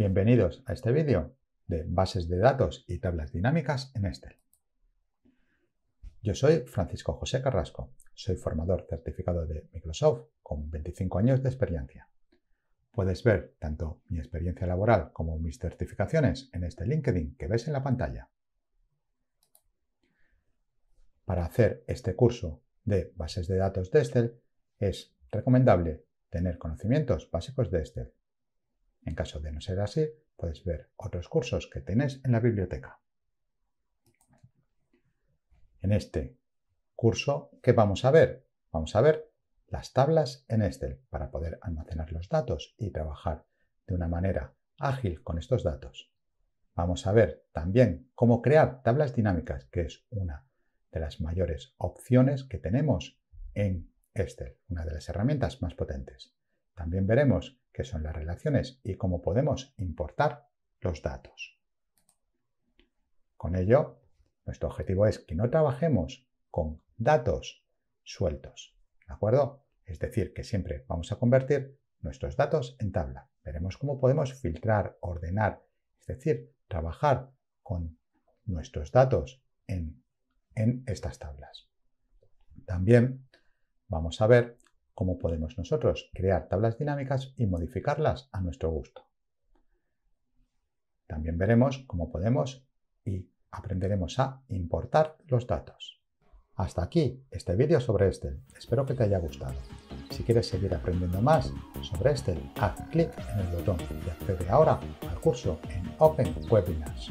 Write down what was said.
Bienvenidos a este vídeo de bases de datos y tablas dinámicas en Excel. Yo soy Francisco José Carrasco, soy formador certificado de Microsoft con 25 años de experiencia. Puedes ver tanto mi experiencia laboral como mis certificaciones en este LinkedIn que ves en la pantalla. Para hacer este curso de bases de datos de Excel es recomendable tener conocimientos básicos de Excel en caso de no ser así, puedes ver otros cursos que tenés en la biblioteca. En este curso, ¿qué vamos a ver? Vamos a ver las tablas en Excel para poder almacenar los datos y trabajar de una manera ágil con estos datos. Vamos a ver también cómo crear tablas dinámicas, que es una de las mayores opciones que tenemos en Excel, una de las herramientas más potentes. También veremos qué son las relaciones y cómo podemos importar los datos. Con ello, nuestro objetivo es que no trabajemos con datos sueltos, ¿de acuerdo? Es decir, que siempre vamos a convertir nuestros datos en tabla. Veremos cómo podemos filtrar, ordenar, es decir, trabajar con nuestros datos en, en estas tablas. También vamos a ver cómo podemos nosotros crear tablas dinámicas y modificarlas a nuestro gusto. También veremos cómo podemos y aprenderemos a importar los datos. Hasta aquí este vídeo sobre Excel. Espero que te haya gustado. Si quieres seguir aprendiendo más sobre Excel, haz clic en el botón y accede ahora al curso en Open Webinars.